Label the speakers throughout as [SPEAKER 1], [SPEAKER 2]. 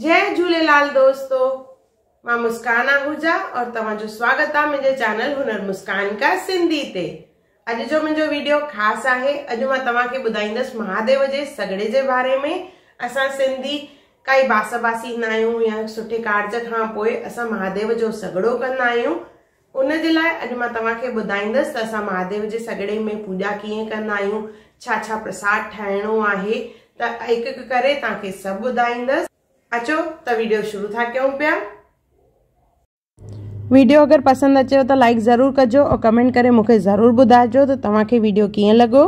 [SPEAKER 1] जय झूलेलाल दोस्तों मां मुस्कान आहूजा और तव्हांजो स्वागत है मुझे चैनल हुनर मुस्कान का सिंधी ते अॼु जो मुंहिंजो वीडियो खास आहे अॼु मां के ॿुधाईंदसि महादेव जे सगड़े जे बारे में असा सिंधी काई बास बासी न या सुठे कार्ज खां पोए असा महादेव जो सगड़ो कंदा उन जे लाय अॼु मां तव्हांखे के त असा महादेव जे सगड़े में पूजा किए कंदा छा छा प्रसाद ठाणो आहे त एक एक करे ताके सब ॿुधाईंदसि अचो तो वीडियो शुरू था क्यों पे वीडियो अगर पसंद अचे तो लाइक जरूर कजो और कमेंट करे मूंखे ज़रूरु ॿुधाइजो त तो तव्हांखे वीडियो किए लगो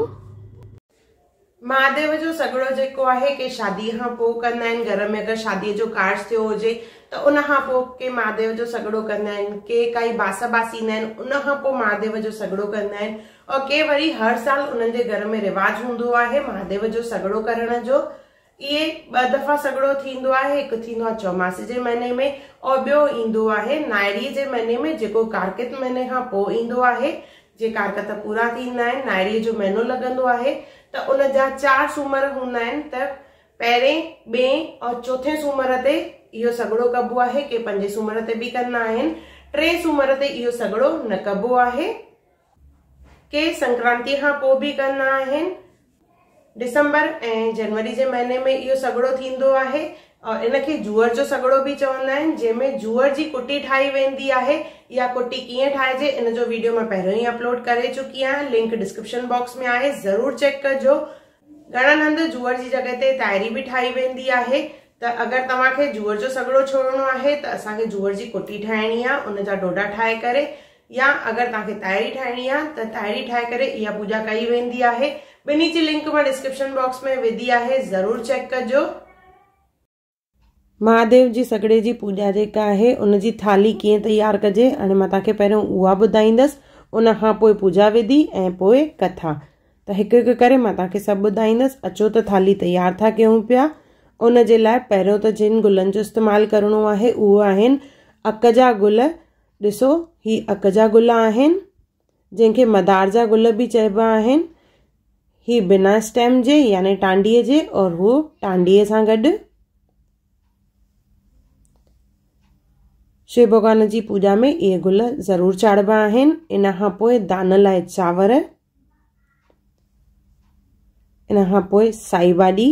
[SPEAKER 1] महादेव जो सॻड़ो जेको आहे की शादी खां पो करना इन घर में अगर शादी जो कार्ज थियो हो त उन खां पोइ के महादेव जो सगड़ो करना इन के काई बास बासींदा आहिनि उन खां महादेव जो सगड़ो करना इन और के वरी हर साल उन्हनि जे घर में रिवाज हूंदो आहे महादेव जो सगड़ो करण जो ये ॿ दफ़ा सगड़ो थींदो आहे एक थींदो आहे चौमासे जे महीने में और बो ईंदो आहे नायरी जे महीने में जेको कारकित महीने खां पो ईंदो आहे जे कारकत पूरा थींदा आहिनि जो महीनो लॻंदो आहे त उन जा चार सूमर हूंदा आहिनि त पहिरें और चौथे सूमर ते इहो सगड़ो कबो आहे के पंजे सूमर ते बि कंदा आहिनि टे सूमर ते इहो सगड़ो न कबो आहे के संक्रांति खां पोइ बि कंदा आहिनि डिसंबर ए जनवरी के महीने में यो सगड़ो थींदो और इन जुअर जूअर जो सगड़ो भी चवंदा जैमें जुअर जूअर कुटी ठाई वेंदी आहे या कुटी किए इन जो वीडियो मैं पे ही अपलोड कर चुकी आहियां लिंक डिस्क्रिप्शन बॉक्स में आए ज़रूर चेक कजो घणनि हंधि जूअर की जगह ते तैयारी भी ठाई वेंदी आहे तो अगर तव्हांखे जूअर जो सगड़ो छोड़णो आहे तो असांखे जुअर की कुटी ठाणी है उन जा डोडा ठाहे करे या अगर तैयारी ठाणी ठाहिणी तो त ताइरी करे कई वेंदी आहे બેનીચે લિંક માં ડિસ્ક્રિપ્શન બોક્સ મેં વી દિયા હે જરૂર ચેક કરજો મહાદેવજી સગડેજી પૂજા દેકા હે ઉનજી થાળી કી તૈયાર કરે અને મા તાકે પહેરો વા બદાઈંદસ ઉનહા પોય પૂજા વેદી એ પોય કથા તો હક કરે મા તાકે સબ બદાઈંદસ અચો તો થાળી તૈયાર થા કે હું પ્યા ઉનજે લાય પહેરો તો જિન گلંજ استعمال કરણો આહે ઉ આહેન અકજા ગુલ દેસો હી અકજા ગુલા આહેન જિનકે મદારજા ગુલબ બી ચહેવા આહેન ही बिना स्टेम जे यानी टांडी जे और वो टांडी से गड शिव भगवान की पूजा में ये गुल जरूर चाड़बा आन इन दान लाए चावर इन साई भाजी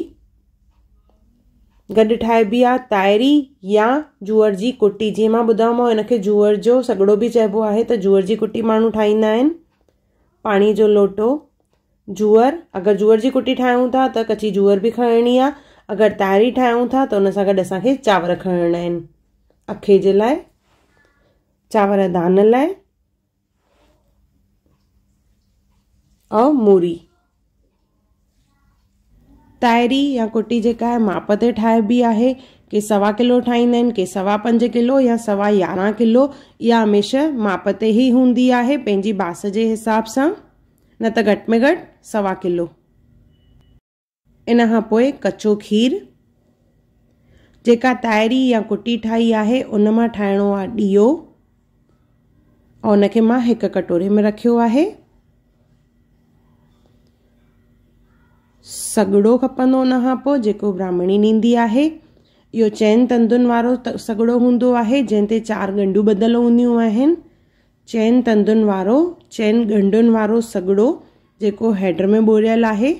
[SPEAKER 1] गड ठाबी आहे या जूअर की कुटी जी मां ॿुधायोमांव इन जूअर जो सगड़ो भी चइबो है तो जूअर की कुटी मूँ ठाहींदा पानी जो लोटो जूअर अगरि जूअर जी कुटी ठाहियूं था त कची जूअर बि खणणी आहे अगरि तारी ठाहियूं था त उन सां गॾु असांखे चांवर खणणा आहिनि अखे जे लाइ चांवर दान लाइ ऐं मूरी ताइरी या कुटी जेका आहे माप ते ठाहिबी आहे के सवा किलो ठाहींदा आहिनि के सवा पंज किलो या सवा यारहं किलो इहा हमेशह माप ते ई हूंदी आहे पंहिंजी बांस जे हिसाब सां न तो घट में घट सवा किलो इन खां कचो खीर जेका तायरी या कुटी ठाई है उन में ठाणो आहे ॾीओ ऐं उनखे मां एक कटोरे में रखो है सगड़ो खपन उन जो ब्राह्मणी नींदी है यो चैन तंदुनि वारो सॻड़ो हूंदो आहे जंहिं ते चारि ॻंढूं ॿधल चैन तंदुनि वारो चैन ॻंढुनि वारो सगड़ो जेको हैड में ॿोरियल आहे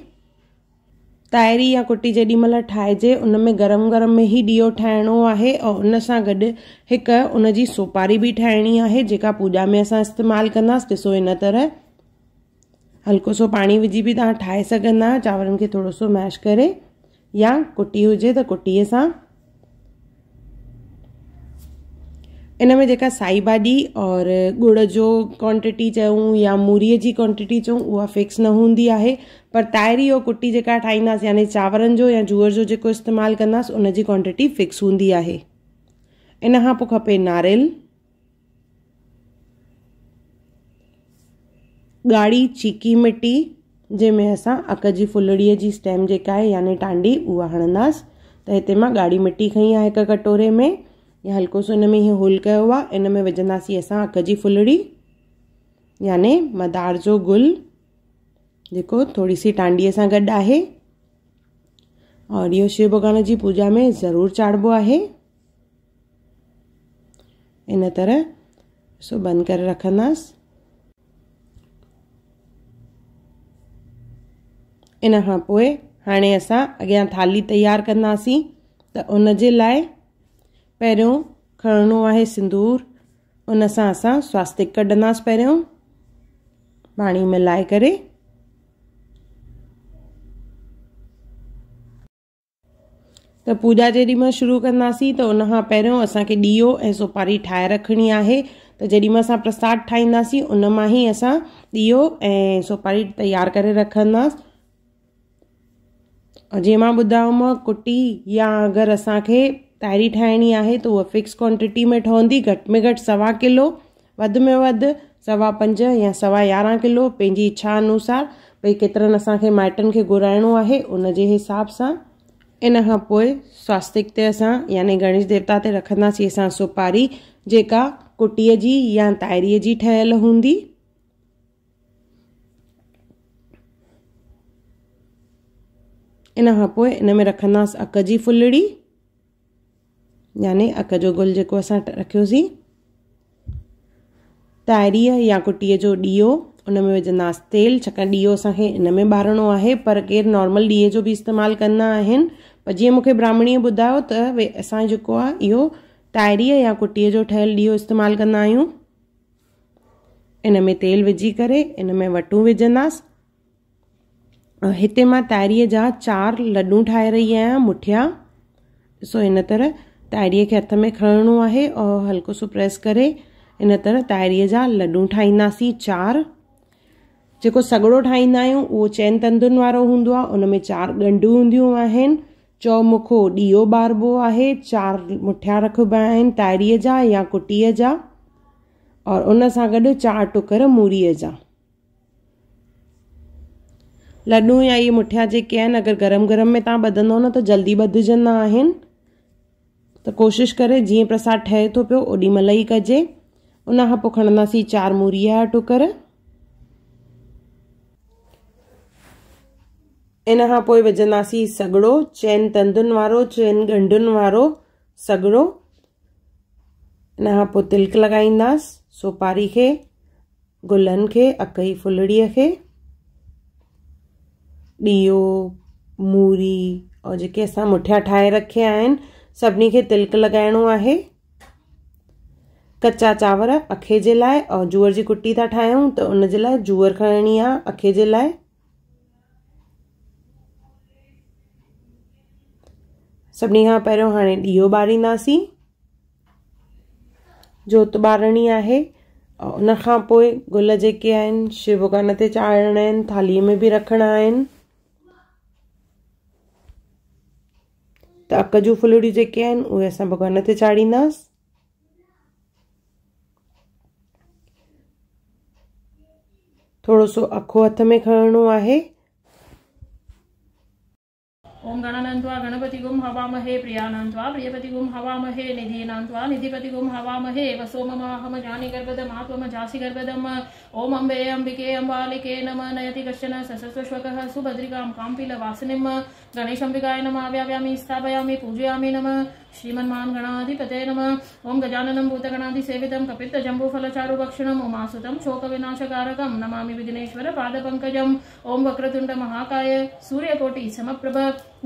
[SPEAKER 1] ताइरी या कुटी जेॾीमहिल ठाहिजे उन में गरम गरम में ई ॾीओ ठाहिणो आहे और उन सां गॾु हिकु उन जी सोपारी बि ठाहिणी आहे जेका पूॼा में असां इस्तेमालु कंदासीं ॾिसो इन तरह हल्को सो पाणी विझी बि तव्हां ठाहे सघंदा आहियो चांवरनि खे थोरो सो मैश करे या कुटी हुजे त कुटीअ सां इन में जो साई भाजी और गुड़ जो क्वांटिटी चऊं या मूरी की क्वांटिटी चऊं वह फिक्स न होंगी है पर तायरी और कुटी जो ठाईस यानी चांवरनि जो या जूअर जो जो इस्तेमाल कदास उन क्वांटिटी फिक्स होंगी है इन खां खपे नारियल गाढ़ी चीकी मिट्टी जैमें अस अक जी फुलड़ी की स्टेम जेका यानी टांडी उ हणंदासीं त हिते मिट्टी खी मिटी खई कटोरे में या हल्को सो इनमें में होल किया इन में विझंदासीं अस अख की फुलड़ी याने मदार जो गुल जेको थोड़ी सी टांडी से गड है और यो शिव भगवान की पूजा में जरूर चाड़बो है इन तरह सो बंद कर रखंदासि इन हाँ पोइ हाणे थाली तैयार कंदासीं तो उन लाइ पहिरियों खणणो आहे सिंदूर उन सां असां स्वास्तिक कढंदासीं पहिरियों पाणी मिलाए करे त पूॼा जेॾीमहिल शुरू कंदासीं त उन खां पहिरियों असांखे ॾीओ ऐं सुपारी ठाहे रखणी आहे त जेॾीमहिल असां प्रसाद ठाहींदासीं उन मां ई असां ॾीओ ऐं सुपारी तयारु करे रखंदासीं जंहिं मां ॿुधायोमांव कुटी या अगरि असांखे ताइरी ठाणी है तो वह फिक्स क्वांटिटी में ठहंदी घट में घट सवा किलो वद में वद सवा पंज या सवा यारह किलो पंहिंजी इच्छा अनुसार केतर असा के माइटन के घुराइणो है उन हिसाब से इन स्वास्तिक ते यानी गणेश देवता से रखंदासीं असा सुपारी जेका कुटी जी या तायरी जी ठहियल होंगी इन इन में रखा अक की फुलड़ी यानी अक जो गुल जो अस रखी ताइरीअ या कुटी जो डीओ उन में विझंदासीं तेल छक डीओ असांखे इन में ॿारणो आहे पर केर नॉर्मल डीए जो भी इस्तेमाल कंदा पर जो मुख्य ब्राह्मणी ॿुधायो तो वे असो यो आहे या कुटी जो ठहियलु डीओ इस्तेमाल क्या आहियूं इन में तेल विझी कर इन में वटूं विझंदासि हिते मां ताइरीअ जा चारि लॾूं ठाहे रही आहियां मुठिया ॾिसो हिन तरह ताइरीअ के हथ में खणणो है और हल्को सो प्रेस कर इन तरह ताइरीअ जहा लडू ठाहींदासीं चार जो सगड़ो ठाहींदा वो चैन तंदुन वो हों उन में चारि ॻंढूं चौमुखो डीओ बारबो है चार मुठिया रखबा आहिनि जहा या कुटी जहा और उन गड चार टुकर मूरी जहा लडू या ये मुठिया जन अगर गरम गरम में तुम ॿधंदव न जल्दी बदजंदा तो कोशिश करें जी प्रसाद ठहे तो पो ओदी मल ही कजे उन खां चार मूरी जहा टुकर इन खां सगड़ो चैन तंदुन वो चैन वारो वो सगड़ो इन खां तिलक लॻाईंदासि सुपारी के गुलन के अकई फुलड़ी के दीओ मूरी और जी अस मुठिया ठाहे रखिया सभी के तिलक लॻाइणो है कच्चा चावर अखे के लिए और जुअर की कुटी था ठाऊँ तो उन जुअर खड़नी है अखे के लिए सभी का पैरों हाँ ॾीओ बारींदी जोत बारणी है उन गुल जो आहिनि शिव भॻवान ते चाढ़णा आहिनि में भी रखना है त तो अकजू फुलड़ियूं जेके आहिनि उहे भगवान भॻवान चाड़ी चाढ़ींदासीं थोरो सो अखो हथ में खणणो है ओम गणपति गुम हवामहे प्रियानन्त्वा प्रियपतिगुं हवामहे निधीनान्त्वा निधिपतिगुं हवामहे वसोममाहम जानि गर्भदम् आत्मम जासि गर्भदम् ओम अम्बे अम्बिके अम्बालिके नम नयति कश्चन सशस्वश्वकः सुभद्रिकां काम्पिलवासिनीं गणेशम्बिकाय नमः आव्यामि स्थापयामि पूजयामि नमः श्रीमन्मा गणाधिपते नम ओं गजानन कपित गजाननं भक्षण उमासुत शोक विनाशकारक नमा विघ्नेश्वर ओं वक्रतुंड महाकाय सूर्यकोटि सम प्रभ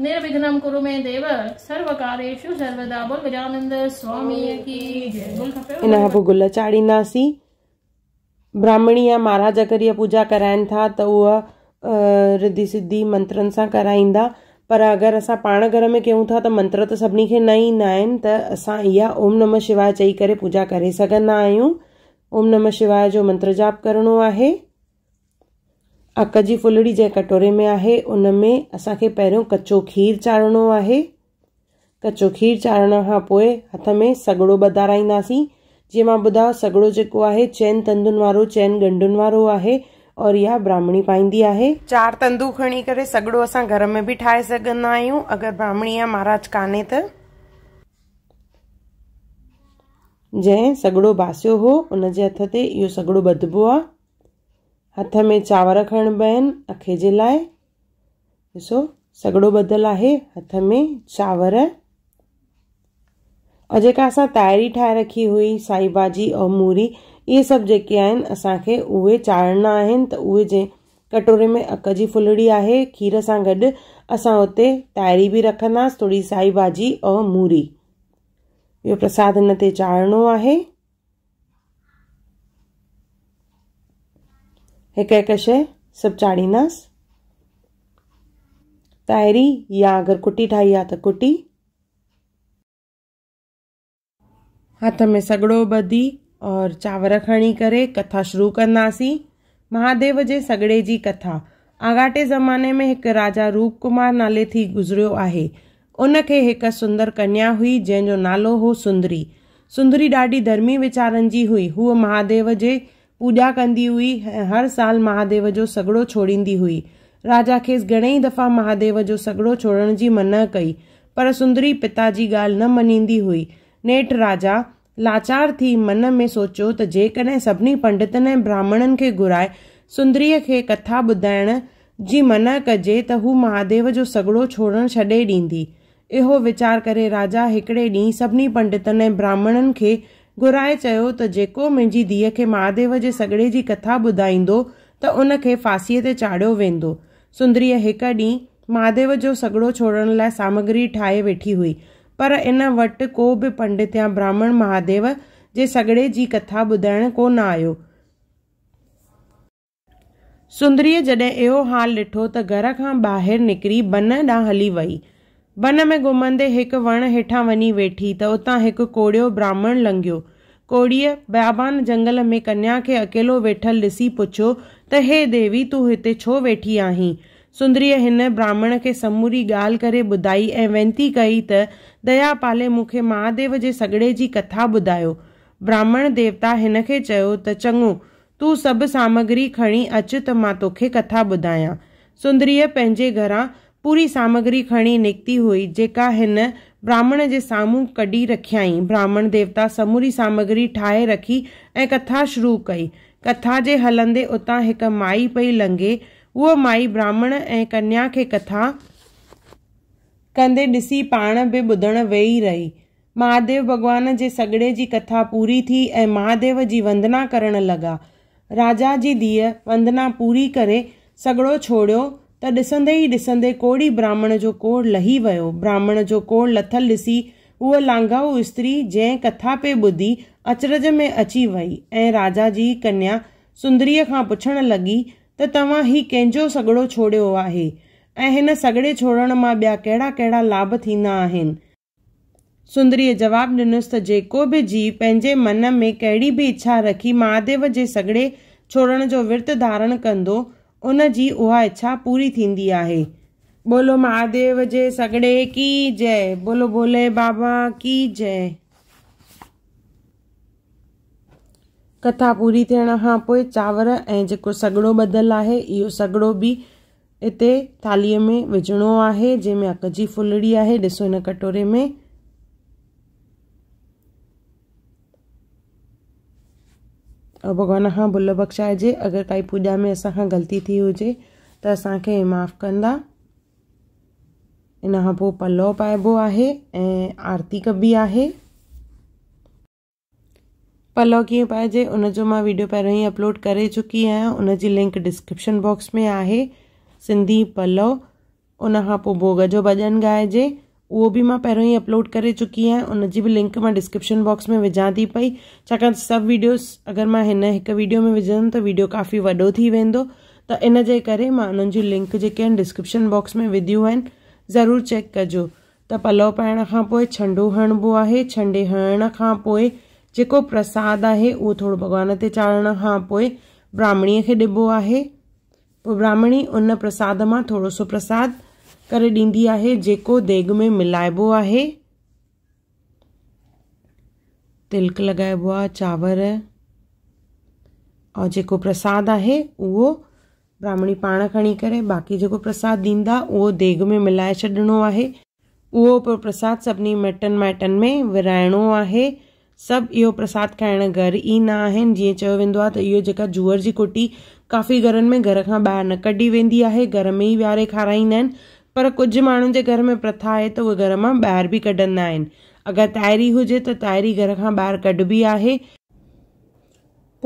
[SPEAKER 1] निर्विघ्न कुर मे देव सर्वकारेषु सर्वदा बोल गजानंद स्वामी की जय गुल चाढ़ींदासीं ब्राह्मणी या महाराजा करी पूजा कराइन था तो वह रिद्धि सिद्धि मंत्रन से कराइंदा पर अगर असां पाण घर में कयूं था त मंत्र त सभिनी खे न ईंदा आहिनि त असां इहा ओम नम शिवाय चई करे पूजा करे सघंदा आहियूं ओम नम शिवाय जो मंत्र जाप करिणो आहे अक जी फुलड़ी जंहिं कटोरे में आहे उन में असांखे पहिरियों कचो खीर चाढ़णो आहे कचो खीर चाढ़ण खां पोइ हथ में सगड़ो ॿधाराईंदासीं जीअं मां ॿुधायो सगड़ो जेको आहे चइनि तंदुनि वारो चइनि गंडुनि वारो आहे और यह ब्राह्मणी पाईंदी है चार तंदू खड़ी कर सगड़ो अस घर में भी ठा सघंदा आहियूं ब्राह्मणी या महाराज कान्ने त जै सगड़ो बासो हो उन हथ से यो सगड़ो ॿधबो आ हथ में चावर खणिबा बन अखे जे लाइ ॾिसो सगड़ो ॿधल है हथ में चावर और जेका अस तैयारी ठा रखी हुई साई भाजी और मूरी इहे सभु जेके आहिनि असांखे उहे चाढ़णा आहिनि त उहे जे कटोरे में अक जी फुलड़ी आहे खीर सां गॾु असां हुते ताइरी बि रखंदासीं थोरी साई भाॼी ऐं मूरी इहो प्रसाद हिन ते चाढ़णो आहे हिकु हिकु शइ सभु चाढ़ींदासि ताइरी या अगरि कुटी ठाही आहे त कुटी हथ में सगड़ो ॿधी और चावर खणी करे कथा शुरू कंदासीं महादेव जे सगड़े जी कथा आगाटे ज़माने में एक राजा रूप कुमार नाले थी गुज़रियो आहे उन सुंदर कन्या हुई जंहिंजो नालो हो सुंदरी सुंदरी ढी धर्मी विचार जी हुई हूअ महादेव जे पूजा कंदी हुई हर साल महादेव जो सगड़ो छोड़ींदी हुई राजा खेस घणेई दफ़ा महादेव जो सगड़ो छोड़ण जी मना कई पर सुंदरी पिता जी गाल न मञींदी हुई नेठ राजा लाचार थी मन में सोचो त जेकॾहिं सभिनी पंडितनि ऐं ब्राह्मणनि खे घुराए सुंदरीअ खे कथा ॿुधाइण जी मना कजे त हू महादेव जो सॻड़ो छोड़णु छॾे ॾींदी इहो वीचार करे राजा हिकिड़े ॾींहुं सभिनी पंडितनि ऐं ब्राह्मणनि खे घुराए चयो त जेको मुंहिंजी धीअ खे महादेव जे सॻड़े जी कथा ॿुधाईंदो त उनखे फांसीअ ते चाढ़ियो वेंदो सुंदरीअ हिकु ॾींहुं महादेव जो सॻड़ो छोड़ण लाइ सामग्री ठाहे वेठी हुई पर इन वटि को भी पंडित या ब्राह्मण महादेव जे सगड़े जी कथा ॿुधाइण कोन आयो सुंदरीअ जॾहिं इहो हाल ॾिठो त घर खां ॿाहिरि निकिरी बन ॾांहुं हली वही बन में घुमंदे एक वण हेठा वञी वेठी तो उतां एक कोड़ियो ब्राह्मण लंघियो कोड़ीअ बयाबान जंगल में कन्या के अकेलो वेठल ॾिसी पुछो त हे देवी तू हिते छो वेठी आही सुंदरीअ ब्राह्मण के समूरी ॻाल्हि करे ॿुधाई ऐं वेनती कई त दया पाले मुखे महादेव जे सगड़े जी कथा बुदायो ब्राह्मण देवता हिन खे चयो त चंगो तू सब सामग्री खणी अच त मां तोखे कथा ॿुधायां सुंदरीअ पंहिंजे घरां पूरी सामग्री खणी निकती हुई जेका हिन ब्राह्मण जे साम्हूं कढी रखियई ब्राह्मण देवता समूरी सामग्री ठाहे रखी ऐं कथा शुरू कई कथा जे हलंदे उतां हिकु माई पई लंघे उहा माई ब्राह्मण ऐं कन्या खे कथा कंदे ॾिसी पाण बि ॿुधणु वेही रही महादेव भगवान जे सगड़े जी कथा पूरी थी ए महादेव जी वंदना करण लगा राजा जी धीअ वंदना पूरी करे सॻिड़ो छोड़ियो त ॾिसंदे ई ॾिसंदे कोड़ी ब्राह्मण जो कोड़ लही वियो ब्राह्मण जो कोड़ लथल ॾिसी उहा लांघाऊ स्त्री जै कथा पे ॿुधी अचरज में अची वही ऐं राजा जी कन्या सुंदरी का पुछण लगी त तव्हां ही कंहिंजो सॻिड़ो छोड़ियो आहे ऐं हिन सॻिड़े छोड़ण मां ॿिया कहिड़ा कहिड़ा लाभ थींदा आहिनि सुंदरीअ जवाबु ॾिनसि त जेको बि जीव पंहिंजे मन में कहिड़ी बि इच्छा रखी महादेव जे सगड़े छोड़ण जो विर्त धारण कंदो उन जी उहा इच्छा पूरी थींदी आहे बोलो महादेव जे सगड़े की जय बोलो भोले बाबा की जय कथा पूरी थियण खां पोइ चांवर ऐं जेको सगड़ो ॿधलु आहे इहो सॻिड़ो बि એતે થાળી મે વેજણો આહે જે મે અકજી ફૂલડી આહે દેસોને કટોરે મે અબ ભગવાન હા ભુલ્લભક્ષાયે અગર કાઈ પૂજા મે એસા હા ગલતી થી હોજે તો સસા કે માફ કરંદા ઇના હા પો પલ્લો પાએ બો આહે એ આરતી ક ભી આહે પલ્લો કે પાજે ઉનજો મે વિડિયો પર અહી અપલોડ કરે ચુકી હે ઉનજી લિંક ડિસ્ક્રિપ્શન બોક્સ મે આહે सिंधी पलव उन भोग जो भजन ॻाइजे वो भी मां पहिरियों ई अपलोड कर चुकी है उन जी लिंक मां डिस्क्रिप्शन बॉक्स में विझां थी पई छाकाणि त वीडियोस अगर मां हिन वीडियो में विझंदमि तो वीडियो काफ़ी वो थी वेंदो त इन करे मां उन्हनि लिंक जी डिस्क्रिप्शन बॉक्स में विधियूं आहिनि ज़रूरु चेक कजो तो पलव पाइण खां पोइ छंडो हणिबो आहे छंडे हण खां पोइ प्रसाद है वो थोरो भगवान से चाढ़ण खां पोइ ब्राह्मणीअ खे ॾिबो आहे ब्राह्मणी उन प्रसाद मां थोड़ो सो प्रसाद कर डींदी आहे जेको देग में मिलाइबो आहे तिलक लॻाइबो आहे चांवर और जेको प्रसाद आहे उहो ब्राह्मणी पाण खणी करे बाक़ी जेको प्रसाद ॾींदा उहो देग में मिलाए छॾिणो आहे उहो पोइ प्रसाद सभिनी मिटनि माइटनि में विराइणो आहे सभु इहो प्रसाद खाइण घर ई न आहिनि जीअं चयो वेंदो आहे त इहो जेका जूअर जी कुटी काफ़ी घरनि में घर खां ॿाहिरि न कढी वेंदी आहे घर में ई विहारे खाराईंदा आहिनि पर कुझु माण्हुनि जे घर में प्रथा आहे त उहे घर मां ॿाहिरि बि कढंदा आहिनि अगरि ताइरी हुजे त ताइरी घर खां ॿाहिरि कढबी आहे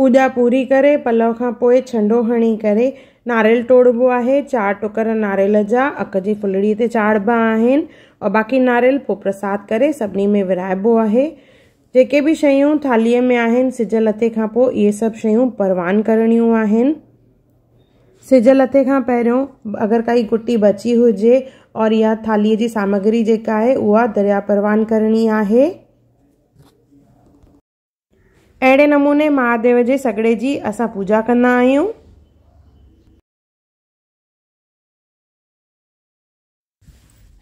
[SPEAKER 1] पूॼा पूरी करे पलव खां पोइ छंडो हणी करे नारेल टोड़बो आहे चारि टुकर नारेल जा अक जी फुलड़ीअ ते चाढ़िबा आहिनि और बाक़ी नारेल पोइ प्रसाद करे सभिनी में विराइबो आहे जेके बि शयूं थालीअ में आहिनि सिज लथे खां पोइ इहे सभु शयूं परवान करणियूं आहिनि सिज लथे का पहिरियों अगर कई कुटी बची हुए और या थाली जी सामग्री जेका आहे उहा दरिया परवान करनी आहे अहिड़े नमूने महादेव जे सगड़े जी असां पूजा कंदा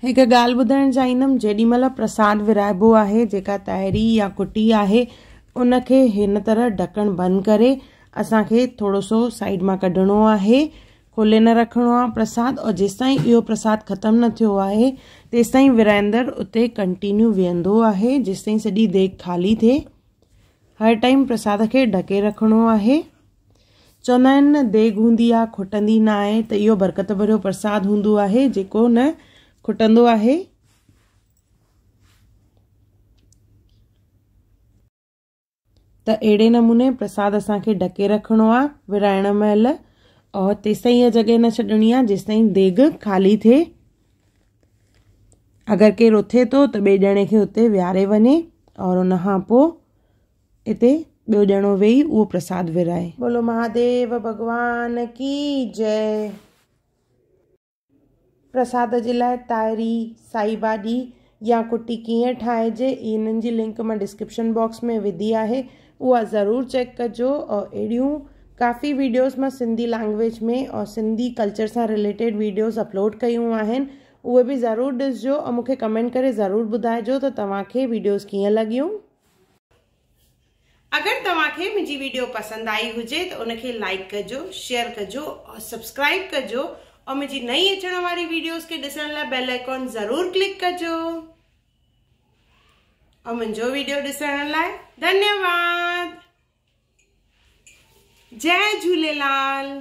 [SPEAKER 1] एक गाल ॻाल्हि चाहम चाहींदमि मल प्रसाद विराइबो है जेका ताहिरी या कुटी है उन तरह ढकन बंद करें के थोड़ो सो साइड में कढणो है खोले न रखो आ प्रसाद और जेसिताईं यो प्रसाद खत्म न थो है तेस तेसिताईं विराईंदड़ उते कंटिन्यू वेहंदो जेस जेसिताईं सी देख खाली थे हर टाइम प्रसाद के ढके रखो है चवंदा न देग हूँ आ खुटंदी ना है तो यो बरकत भर प्रसाद हूंदो है जेको न खुटंदो है त अहिड़े नमूने प्रसाद असांखे ढके रखिणो आहे विराइण महिल और तेसिताईं हीअ जॻहि न छॾिणी आहे जेसिताईं देग खाली थिए अगरि केरु उथे थो त ॿिए ॼणे खे हुते विहारे वञे और उन खां पोइ हिते ॿियो ॼणो वेही उहो प्रसाद विराए बोलो महादेव भॻवान की जय प्रसाद जे लाइ ताइरी साई भाॼी या कुटी कीअं ठाहिजे इन्हनि जी लिंक मां डिस्क्रिप्शन बॉक्स में विधी आहे ও আ ضرور চেক করজো অ এড়িও کافی ভিডিওস মা সিন্ধি ল্যাঙ্গুয়েজ মে অ সিন্ধি কালচার সা রিলেটেড ভিডিওস আপলোড কাই হু আহেন ওে ভি ضرور ডিসজো অ মুকে কমেন্ট করে ضرور বুদায়ে জো তো তমাকে ভিডিওস কি লাগিও अगर तमाके मजी ভিডিও পছন্দ আই হজে তো অনকে লাইক করজো শেয়ার করজো অ সাবস্ক্রাইব করজো অ মজি নঈ اچন ওয়ारी ভিডিওস কে দেখান লা বেল আইকন ضرور ক্লিক করজো और मुंहिंजो वीडियो ॾिसण धन्यवाद जय झूलेलाल